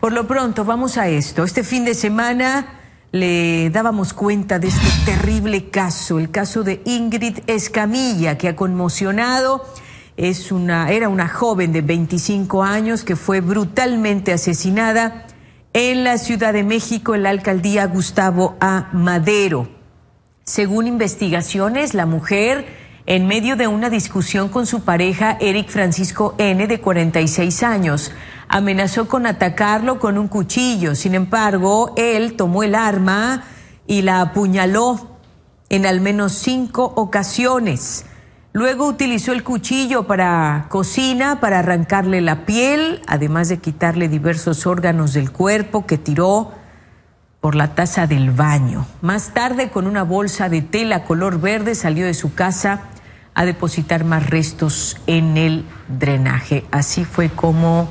Por lo pronto, vamos a esto. Este fin de semana le dábamos cuenta de este terrible caso, el caso de Ingrid Escamilla, que ha conmocionado. Es una, era una joven de 25 años que fue brutalmente asesinada en la Ciudad de México, en la alcaldía Gustavo A. Madero. Según investigaciones, la mujer, en medio de una discusión con su pareja, Eric Francisco N., de 46 años, amenazó con atacarlo con un cuchillo. Sin embargo, él tomó el arma y la apuñaló en al menos cinco ocasiones. Luego utilizó el cuchillo para cocina, para arrancarle la piel, además de quitarle diversos órganos del cuerpo que tiró por la taza del baño. Más tarde, con una bolsa de tela color verde, salió de su casa a depositar más restos en el drenaje. Así fue como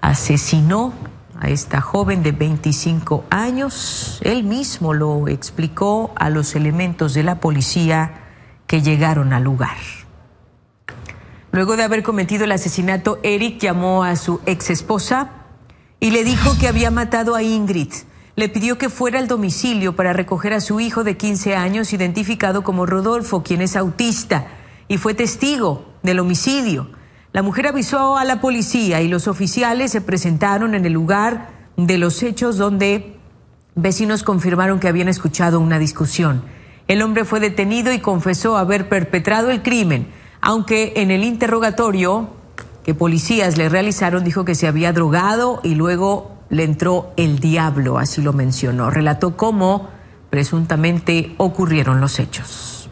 asesinó a esta joven de 25 años. Él mismo lo explicó a los elementos de la policía que llegaron al lugar. Luego de haber cometido el asesinato, Eric llamó a su ex esposa y le dijo que había matado a Ingrid. Le pidió que fuera al domicilio para recoger a su hijo de 15 años, identificado como Rodolfo, quien es autista, y fue testigo del homicidio. La mujer avisó a la policía y los oficiales se presentaron en el lugar de los hechos donde vecinos confirmaron que habían escuchado una discusión. El hombre fue detenido y confesó haber perpetrado el crimen, aunque en el interrogatorio que policías le realizaron dijo que se había drogado y luego le entró el diablo, así lo mencionó. Relató cómo presuntamente ocurrieron los hechos.